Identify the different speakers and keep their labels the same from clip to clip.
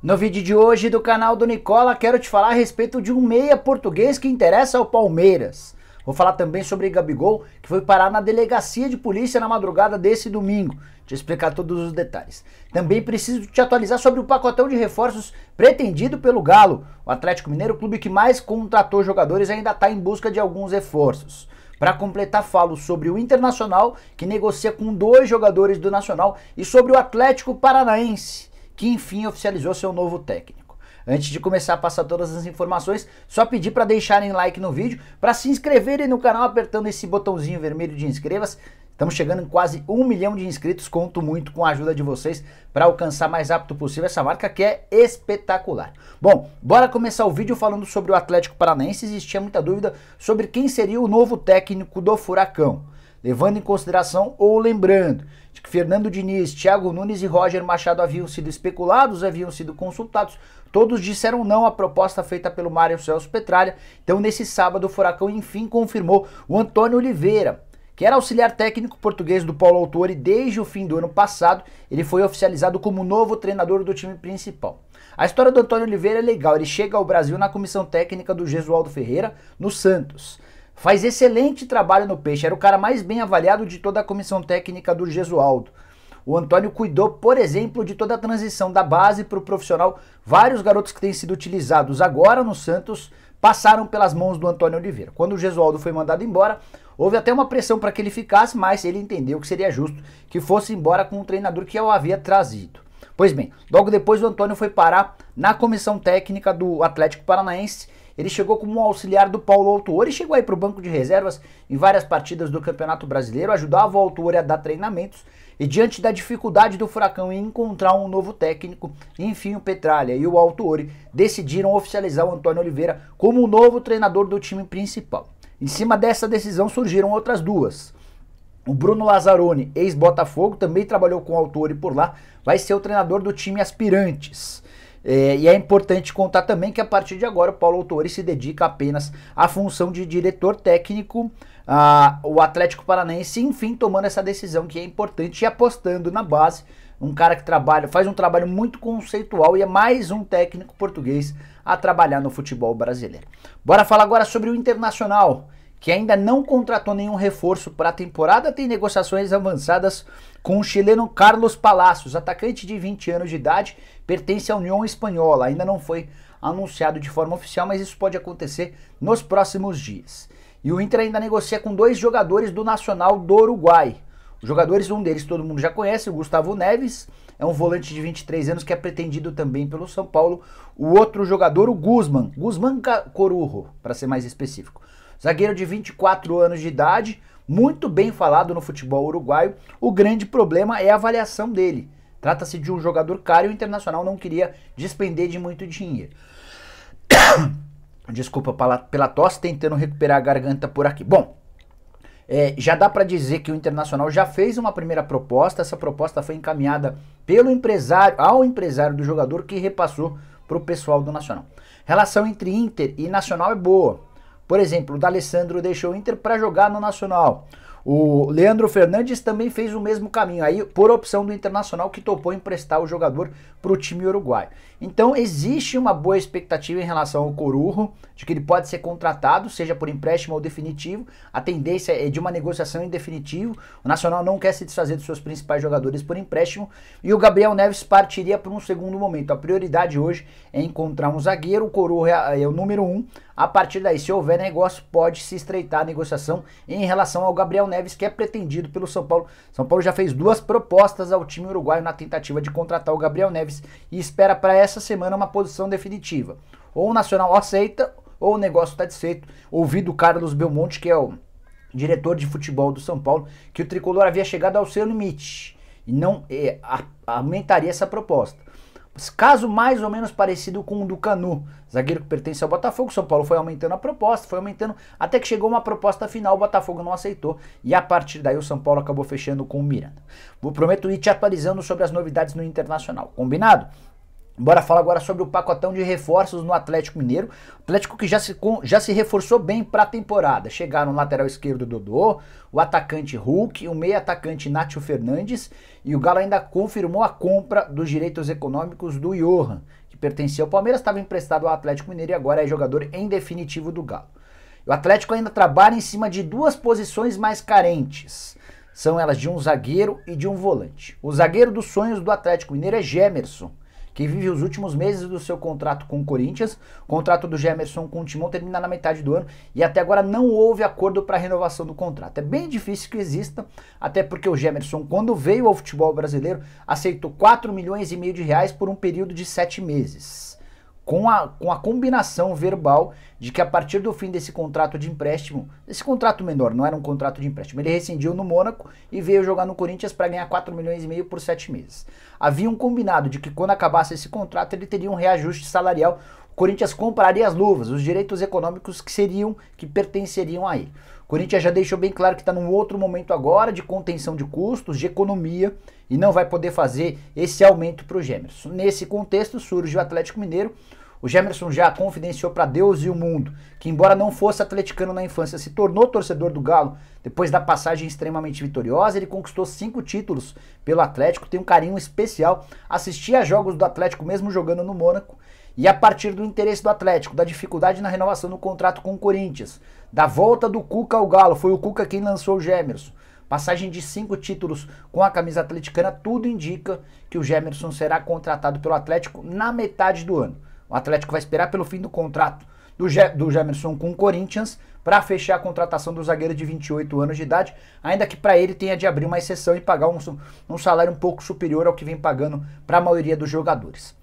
Speaker 1: No vídeo de hoje do canal do Nicola, quero te falar a respeito de um meia português que interessa ao Palmeiras. Vou falar também sobre Gabigol, que foi parar na delegacia de polícia na madrugada desse domingo. Te explicar todos os detalhes. Também preciso te atualizar sobre o pacotão de reforços pretendido pelo Galo. O Atlético Mineiro, o clube que mais contratou jogadores, ainda está em busca de alguns reforços. Para completar, falo sobre o Internacional, que negocia com dois jogadores do Nacional, e sobre o Atlético Paranaense que enfim oficializou seu novo técnico. Antes de começar a passar todas as informações, só pedir para deixarem like no vídeo, para se inscreverem no canal apertando esse botãozinho vermelho de inscreva-se. Estamos chegando em quase um milhão de inscritos, conto muito com a ajuda de vocês para alcançar mais rápido possível essa marca que é espetacular. Bom, bora começar o vídeo falando sobre o Atlético Paranaense, existia muita dúvida sobre quem seria o novo técnico do Furacão, levando em consideração ou lembrando Fernando Diniz, Thiago Nunes e Roger Machado haviam sido especulados, haviam sido consultados. Todos disseram não à proposta feita pelo Mário Celso Petralha. Então, nesse sábado, o Furacão enfim confirmou o Antônio Oliveira, que era auxiliar técnico português do Paulo Autori desde o fim do ano passado, ele foi oficializado como novo treinador do time principal. A história do Antônio Oliveira é legal, ele chega ao Brasil na comissão técnica do Gesualdo Ferreira, no Santos. Faz excelente trabalho no Peixe, era o cara mais bem avaliado de toda a comissão técnica do Gesualdo. O Antônio cuidou, por exemplo, de toda a transição da base para o profissional. Vários garotos que têm sido utilizados agora no Santos passaram pelas mãos do Antônio Oliveira. Quando o Gesualdo foi mandado embora, houve até uma pressão para que ele ficasse, mas ele entendeu que seria justo que fosse embora com o treinador que o havia trazido. Pois bem, logo depois o Antônio foi parar na comissão técnica do Atlético Paranaense ele chegou como auxiliar do Paulo Autuori, chegou aí para o banco de reservas em várias partidas do Campeonato Brasileiro, ajudava o Autuori a dar treinamentos e diante da dificuldade do Furacão em encontrar um novo técnico, enfim, o Petralha e o Autuori decidiram oficializar o Antônio Oliveira como o novo treinador do time principal. Em cima dessa decisão surgiram outras duas. O Bruno Lazzaroni, ex-Botafogo, também trabalhou com o Autuori por lá, vai ser o treinador do time Aspirantes. É, e é importante contar também que a partir de agora o Paulo Autori se dedica apenas à função de diretor técnico, a, o Atlético Paranaense, enfim, tomando essa decisão que é importante e apostando na base. Um cara que trabalha, faz um trabalho muito conceitual e é mais um técnico português a trabalhar no futebol brasileiro. Bora falar agora sobre o Internacional que ainda não contratou nenhum reforço para a temporada, tem negociações avançadas com o chileno Carlos Palacios, atacante de 20 anos de idade, pertence à União Espanhola. Ainda não foi anunciado de forma oficial, mas isso pode acontecer nos próximos dias. E o Inter ainda negocia com dois jogadores do Nacional do Uruguai. Os jogadores, um deles todo mundo já conhece, o Gustavo Neves, é um volante de 23 anos que é pretendido também pelo São Paulo. O outro jogador, o Guzman, Guzman Corujo, para ser mais específico. Zagueiro de 24 anos de idade, muito bem falado no futebol uruguaio, o grande problema é a avaliação dele. Trata-se de um jogador caro e o Internacional não queria despender de muito dinheiro. Desculpa pela, tosse, tentando recuperar a garganta por aqui. Bom, é, já dá para dizer que o Internacional já fez uma primeira proposta. Essa proposta foi encaminhada pelo empresário ao empresário do jogador que repassou para o pessoal do Nacional. Relação entre Inter e Nacional é boa. Por exemplo, o D'Alessandro deixou o Inter para jogar no Nacional. O Leandro Fernandes também fez o mesmo caminho aí, por opção do Internacional, que topou emprestar o jogador para o time uruguaio. Então existe uma boa expectativa em relação ao Corujo, de que ele pode ser contratado, seja por empréstimo ou definitivo. A tendência é de uma negociação em definitivo. O Nacional não quer se desfazer dos seus principais jogadores por empréstimo. E o Gabriel Neves partiria para um segundo momento. A prioridade hoje é encontrar um zagueiro. O Corujo é, é o número um, a partir daí, se houver negócio, pode se estreitar a negociação em relação ao Gabriel Neves, que é pretendido pelo São Paulo. São Paulo já fez duas propostas ao time uruguaio na tentativa de contratar o Gabriel Neves e espera para essa semana uma posição definitiva. Ou o Nacional aceita, ou o negócio está desfeito. Ouvido Carlos Belmonte, que é o diretor de futebol do São Paulo, que o tricolor havia chegado ao seu limite e não é, aumentaria essa proposta caso mais ou menos parecido com o do Canu, zagueiro que pertence ao Botafogo. São Paulo foi aumentando a proposta, foi aumentando, até que chegou uma proposta final, o Botafogo não aceitou e a partir daí o São Paulo acabou fechando com o Miranda. Vou prometo ir te atualizando sobre as novidades no Internacional, combinado? Bora falar agora sobre o pacotão de reforços no Atlético Mineiro. Atlético que já se, já se reforçou bem para a temporada. Chegaram o lateral esquerdo Dodô, o atacante Hulk, o meio atacante Nátio Fernandes e o Galo ainda confirmou a compra dos direitos econômicos do Johan, que pertencia ao Palmeiras, estava emprestado ao Atlético Mineiro e agora é jogador em definitivo do Galo. O Atlético ainda trabalha em cima de duas posições mais carentes são elas de um zagueiro e de um volante. O zagueiro dos sonhos do Atlético Mineiro é Gemerson, que vive os últimos meses do seu contrato com o Corinthians. O contrato do Gemerson com o Timão termina na metade do ano e até agora não houve acordo para renovação do contrato. É bem difícil que exista, até porque o Gemerson, quando veio ao futebol brasileiro, aceitou 4 milhões e meio de reais por um período de 7 meses com a, com a combinação verbal de que a partir do fim desse contrato de empréstimo, esse contrato menor, não era um contrato de empréstimo, ele rescindiu no Mônaco e veio jogar no Corinthians para ganhar 4 milhões e meio por 7 meses. Havia um combinado de que quando acabasse esse contrato ele teria um reajuste salarial, o Corinthians compraria as luvas, os direitos econômicos que seriam, que pertenceriam a ele. O Corinthians já deixou bem claro que está num outro momento agora de contenção de custos, de economia, e não vai poder fazer esse aumento para o Gêmeos. Nesse contexto surge o Atlético Mineiro, o Gemerson já confidenciou para Deus e o mundo que, embora não fosse atleticano na infância, se tornou torcedor do Galo. Depois da passagem extremamente vitoriosa, ele conquistou cinco títulos pelo Atlético, tem um carinho especial, assistia a jogos do Atlético mesmo jogando no Mônaco. E a partir do interesse do Atlético, da dificuldade na renovação do contrato com o Corinthians, da volta do Cuca ao Galo, foi o Cuca quem lançou o Gemerson. Passagem de cinco títulos com a camisa atleticana, tudo indica que o Gemerson será contratado pelo Atlético na metade do ano. O Atlético vai esperar pelo fim do contrato do, Je do Jamerson com o Corinthians para fechar a contratação do zagueiro de 28 anos de idade, ainda que para ele tenha de abrir uma exceção e pagar um, um salário um pouco superior ao que vem pagando para a maioria dos jogadores.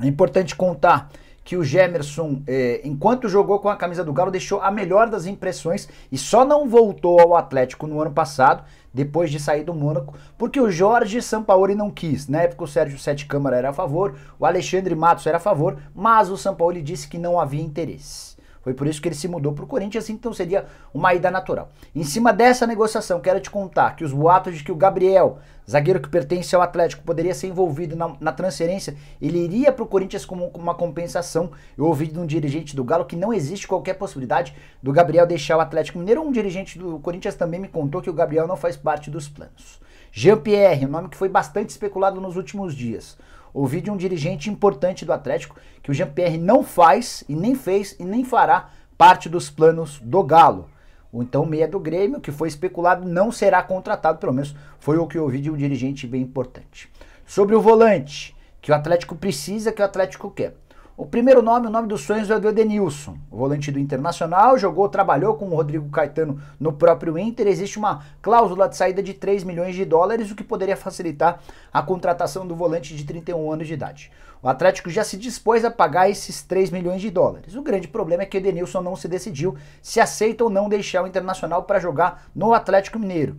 Speaker 1: É importante contar que o Gemerson, é, enquanto jogou com a camisa do Galo, deixou a melhor das impressões e só não voltou ao Atlético no ano passado, depois de sair do Mônaco, porque o Jorge Sampaoli não quis. Na época o Sérgio Sete Câmara era a favor, o Alexandre Matos era a favor, mas o Sampaoli disse que não havia interesse. Foi por isso que ele se mudou para o Corinthians, assim, então seria uma ida natural. Em cima dessa negociação, quero te contar que os boatos de que o Gabriel, zagueiro que pertence ao Atlético, poderia ser envolvido na, na transferência, ele iria para o Corinthians como, como, uma compensação. Eu ouvi de um dirigente do Galo que não existe qualquer possibilidade do Gabriel deixar o Atlético Mineiro. Um dirigente do Corinthians também me contou que o Gabriel não faz parte dos planos. Jean-Pierre, um nome que foi bastante especulado nos últimos dias. Ouvi de um dirigente importante do Atlético que o Jean-Pierre não faz e nem fez e nem fará parte dos planos do Galo. O então meia do Grêmio, que foi especulado, não será contratado, pelo menos foi o que eu ouvi de um dirigente bem importante. Sobre o volante, que o Atlético precisa, que o Atlético quer. O primeiro nome, o nome dos sonhos é do Edenilson, volante do Internacional, jogou, trabalhou com o Rodrigo Caetano no próprio Inter. Existe uma cláusula de saída de 3 milhões de dólares, o que poderia facilitar a contratação do volante de 31 anos de idade. O Atlético já se dispôs a pagar esses 3 milhões de dólares. O grande problema é que o Edenilson não se decidiu se aceita ou não deixar o Internacional para jogar no Atlético Mineiro.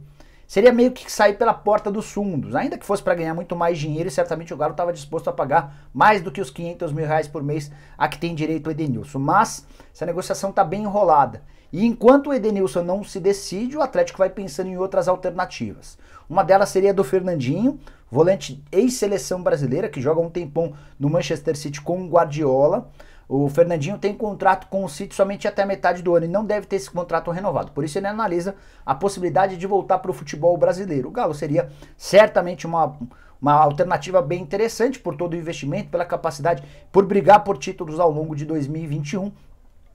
Speaker 1: Seria meio que sair pela porta dos fundos. Ainda que fosse para ganhar muito mais dinheiro, e certamente o Galo estava disposto a pagar mais do que os 500 mil reais por mês a que tem direito o Edenilson. Mas essa negociação está bem enrolada. E enquanto o Edenilson não se decide, o Atlético vai pensando em outras alternativas. Uma delas seria do Fernandinho, volante ex-seleção brasileira, que joga um tempão no Manchester City com o Guardiola. O Fernandinho tem contrato com o City somente até a metade do ano e não deve ter esse contrato renovado. Por isso ele analisa a possibilidade de voltar para o futebol brasileiro. O Galo seria certamente uma, uma alternativa bem interessante por todo o investimento, pela capacidade, por brigar por títulos ao longo de 2021,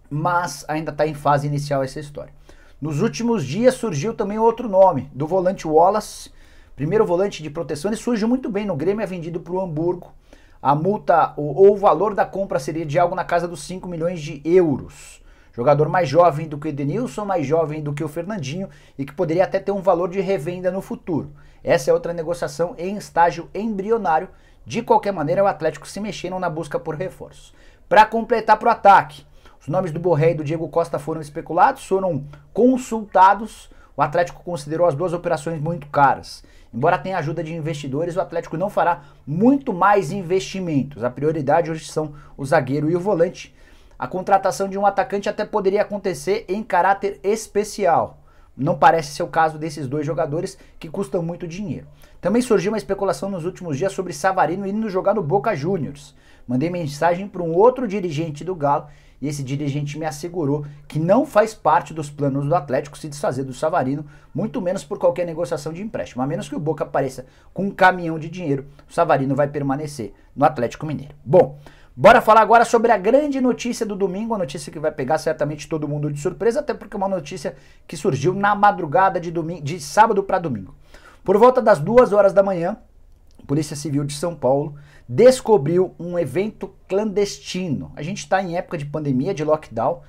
Speaker 1: mas ainda está em fase inicial essa história. Nos últimos dias surgiu também outro nome, do volante Wallace, primeiro volante de proteção. Ele surge muito bem no Grêmio, é vendido para o Hamburgo a multa ou, o valor da compra seria de algo na casa dos 5 milhões de euros. Jogador mais jovem do que o Edenilson, mais jovem do que o Fernandinho e que poderia até ter um valor de revenda no futuro. Essa é outra negociação em estágio embrionário. De qualquer maneira, o Atlético se mexeram na busca por reforços. Para completar para o ataque, os nomes do Borré e do Diego Costa foram especulados, foram consultados. O Atlético considerou as duas operações muito caras Embora tenha ajuda de investidores, o Atlético não fará muito mais investimentos. A prioridade hoje são o zagueiro e o volante. A contratação de um atacante até poderia acontecer em caráter especial. Não parece ser o caso desses dois jogadores que custam muito dinheiro. Também surgiu uma especulação nos últimos dias sobre Savarino indo jogar no Boca Juniors. Mandei mensagem para um outro dirigente do Galo e esse dirigente me assegurou que não faz parte dos planos do Atlético se desfazer do Savarino, muito menos por qualquer negociação de empréstimo. A menos que o Boca apareça com um caminhão de dinheiro, o Savarino vai permanecer no Atlético Mineiro. Bom, Bora falar agora sobre a grande notícia do domingo, a notícia que vai pegar certamente todo mundo de surpresa, até porque é uma notícia que surgiu na madrugada de, domingo, de sábado para domingo. Por volta das duas horas da manhã, Polícia Civil de São Paulo descobriu um evento clandestino. A gente está em época de pandemia, de lockdown.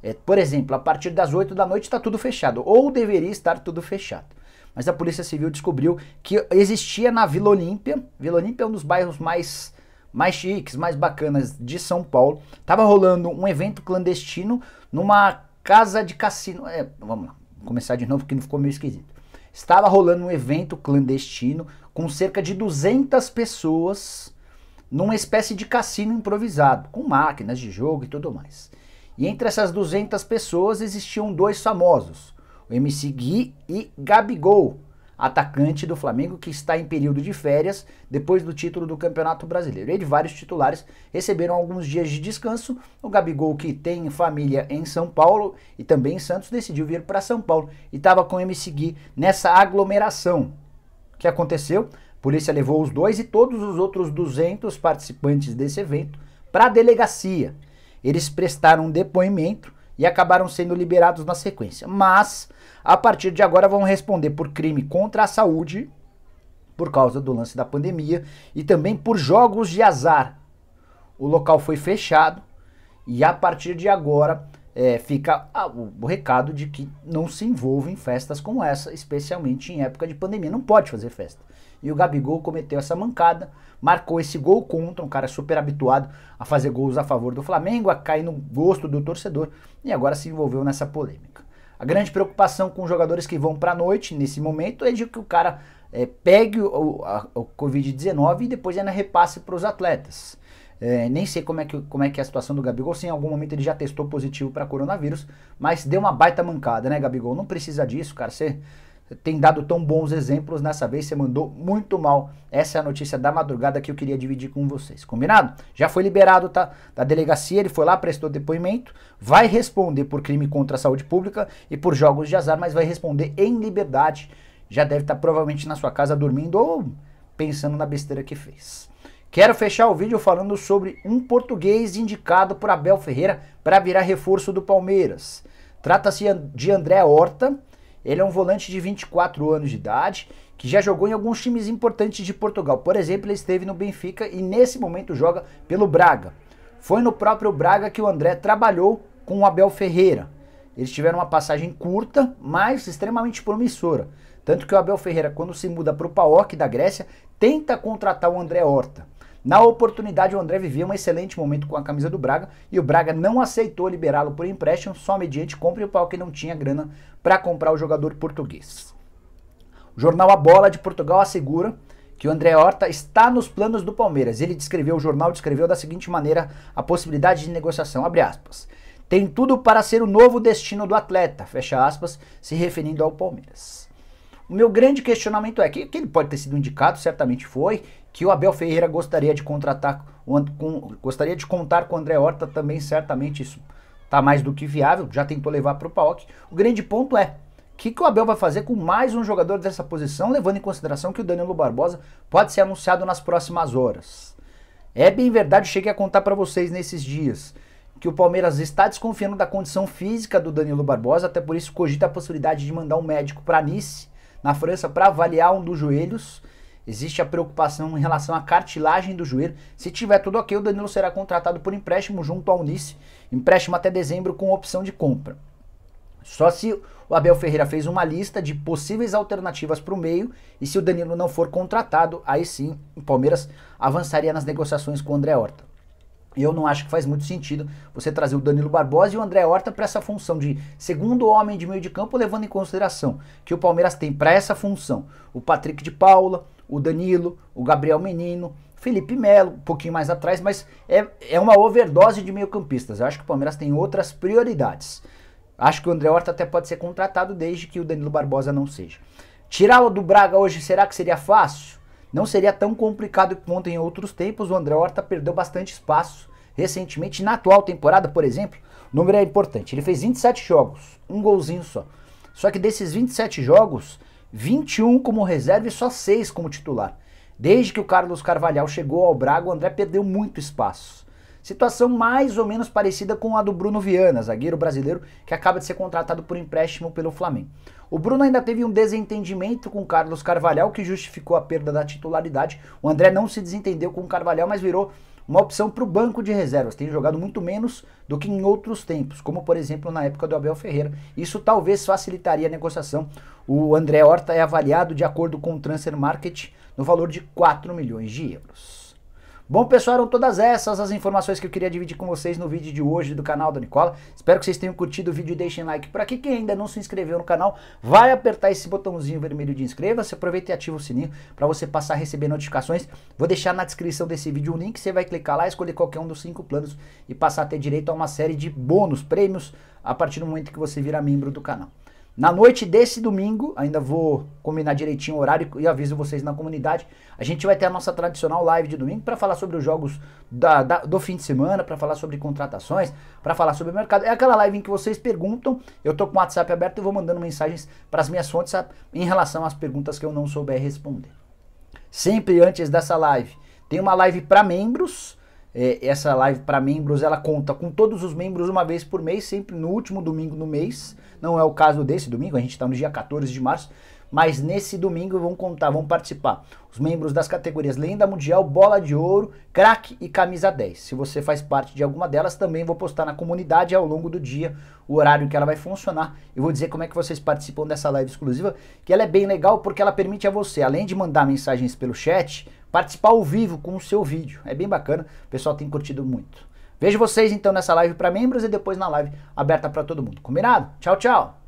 Speaker 1: É, por exemplo, a partir das 8 da noite está tudo fechado, ou deveria estar tudo fechado. Mas a Polícia Civil descobriu que existia na Vila Olímpia, Vila Olímpia é um dos bairros mais mais chiques, mais bacanas de São Paulo, estava rolando um evento clandestino numa casa de cassino. É, vamos lá, começar de novo que não ficou meio esquisito. Estava rolando um evento clandestino com cerca de 200 pessoas numa espécie de cassino improvisado, com máquinas de jogo e tudo mais. E entre essas 200 pessoas existiam dois famosos, o MC Gui e Gabigol, atacante do Flamengo que está em período de férias depois do título do Campeonato Brasileiro. e e vários titulares receberam alguns dias de descanso. O Gabigol, que tem família em São Paulo e também em Santos, decidiu vir para São Paulo e estava com o MC Gui nessa aglomeração. O que aconteceu? A polícia levou os dois e todos os outros 200 participantes desse evento para a delegacia. Eles prestaram um depoimento e acabaram sendo liberados na sequência. Mas a partir de agora vão responder por crime contra a saúde, por causa do lance da pandemia, e também por jogos de azar. O local foi fechado e a partir de agora é, fica ah, o, o, recado de que não se envolva em festas como essa, especialmente em época de pandemia. Não pode fazer festa. E o Gabigol cometeu essa mancada, marcou esse gol contra, um cara super habituado a fazer gols a favor do Flamengo, a cair no gosto do torcedor e agora se envolveu nessa polêmica. A grande preocupação com jogadores que vão para a noite nesse momento é de que o cara é, pegue o, o Covid-19 e depois ainda repasse para os atletas. É, nem sei como é, que, como é que é a situação do Gabigol, se em algum momento ele já testou positivo para coronavírus, mas deu uma baita mancada, né, Gabigol? Não precisa disso, cara. Você tem dado tão bons exemplos, nessa vez você mandou muito mal. Essa é a notícia da madrugada que eu queria dividir com vocês, combinado? Já foi liberado tá, da delegacia, ele foi lá, prestou depoimento, vai responder por crime contra a saúde pública e por jogos de azar, mas vai responder em liberdade. Já deve estar tá, provavelmente na sua casa dormindo ou pensando na besteira que fez. Quero fechar o vídeo falando sobre um português indicado por Abel Ferreira para virar reforço do Palmeiras. Trata-se de André Horta, ele é um volante de 24 anos de idade que já jogou em alguns times importantes de Portugal. Por exemplo, ele esteve no Benfica e nesse momento joga pelo Braga. Foi no próprio Braga que o André trabalhou com o Abel Ferreira. Eles tiveram uma passagem curta, mas extremamente promissora. Tanto que o Abel Ferreira, quando se muda para o PAOK da Grécia, tenta contratar o André Horta. Na oportunidade, o André vivia um excelente momento com a camisa do Braga e o Braga não aceitou liberá-lo por empréstimo só mediante compra e o Pau que não tinha grana para comprar o jogador português. O jornal A Bola de Portugal assegura que o André Horta está nos planos do Palmeiras. Ele descreveu, o jornal descreveu da seguinte maneira a possibilidade de negociação, abre aspas. Tem tudo para ser o novo destino do atleta, fecha aspas, se referindo ao Palmeiras. O meu grande questionamento é que, que ele pode ter sido indicado, certamente foi, que o Abel Ferreira gostaria de contratar, com, gostaria de contar com o André Horta também, certamente isso está mais do que viável, já tentou levar para o Paok. O grande ponto é, o que, que o Abel vai fazer com mais um jogador dessa posição, levando em consideração que o Danilo Barbosa pode ser anunciado nas próximas horas? É bem verdade, cheguei a contar para vocês nesses dias que o Palmeiras está desconfiando da condição física do Danilo Barbosa, até por isso cogita a possibilidade de mandar um médico para Nice na França para avaliar um dos joelhos. Existe a preocupação em relação à cartilagem do joelho. Se tiver tudo ok, o Danilo será contratado por empréstimo junto ao Nice, empréstimo até dezembro com opção de compra. Só se o Abel Ferreira fez uma lista de possíveis alternativas para o meio e se o Danilo não for contratado, aí sim o Palmeiras avançaria nas negociações com o André Horta. E eu não acho que faz muito sentido você trazer o Danilo Barbosa e o André Horta para essa função de segundo homem de meio de campo, levando em consideração que o Palmeiras tem para essa função o Patrick de Paula, o Danilo, o Gabriel Menino, Felipe Melo, um pouquinho mais atrás, mas é, é uma overdose de meio-campistas. Eu acho que o Palmeiras tem outras prioridades. Acho que o André Horta até pode ser contratado desde que o Danilo Barbosa não seja. Tirá-lo do Braga hoje, será que seria fácil? Não seria tão complicado quanto em outros tempos, o André Horta perdeu bastante espaço recentemente. Na atual temporada, por exemplo, o número é importante. Ele fez 27 jogos, um golzinho só. Só que desses 27 jogos, 21 como reserva e só 6 como titular. Desde que o Carlos Carvalhal chegou ao Braga, o André perdeu muito espaço. Situação mais ou menos parecida com a do Bruno Viana, zagueiro brasileiro que acaba de ser contratado por empréstimo pelo Flamengo. O Bruno ainda teve um desentendimento com Carlos Carvalhal, que justificou a perda da titularidade. O André não se desentendeu com o Carvalhal, mas virou uma opção para o banco de reservas. Tem jogado muito menos do que em outros tempos, como por exemplo na época do Abel Ferreira. Isso talvez facilitaria a negociação. O André Horta é avaliado de acordo com o Transfer Market no valor de 4 milhões de euros. Bom, pessoal, eram todas essas as informações que eu queria dividir com vocês no vídeo de hoje do canal da Nicola. Espero que vocês tenham curtido o vídeo e deixem like. Para aqui, quem ainda não se inscreveu no canal, vai apertar esse botãozinho vermelho de inscreva-se. Aproveita e ativa o sininho para você passar a receber notificações. Vou deixar na descrição desse vídeo um link. Você vai clicar lá, escolher qualquer um dos cinco planos e passar a ter direito a uma série de bônus, prêmios, a partir do momento que você vira membro do canal. Na noite desse domingo, ainda vou combinar direitinho o horário e aviso vocês na comunidade. A gente vai ter a nossa tradicional live de domingo para falar sobre os jogos da, da, do fim de semana, para falar sobre contratações, para falar sobre o mercado. É aquela live em que vocês perguntam. Eu tô com o WhatsApp aberto e vou mandando mensagens para as minhas fontes em relação às perguntas que eu não souber responder. Sempre antes dessa live, tem uma live para membros é, essa live para membros ela conta com todos os membros uma vez por mês, sempre no último domingo do mês. Não é o caso desse domingo, a gente está no dia 14 de março, mas nesse domingo vão contar, vão participar os membros das categorias Lenda Mundial, Bola de Ouro, Craque e Camisa 10. Se você faz parte de alguma delas, também vou postar na comunidade ao longo do dia o horário que ela vai funcionar e vou dizer como é que vocês participam dessa live exclusiva, que ela é bem legal porque ela permite a você, além de mandar mensagens pelo chat, participar ao vivo com o seu vídeo. É bem bacana, o pessoal tem curtido muito. Vejo vocês então nessa live para membros e depois na live aberta para todo mundo. Combinado? Tchau, tchau!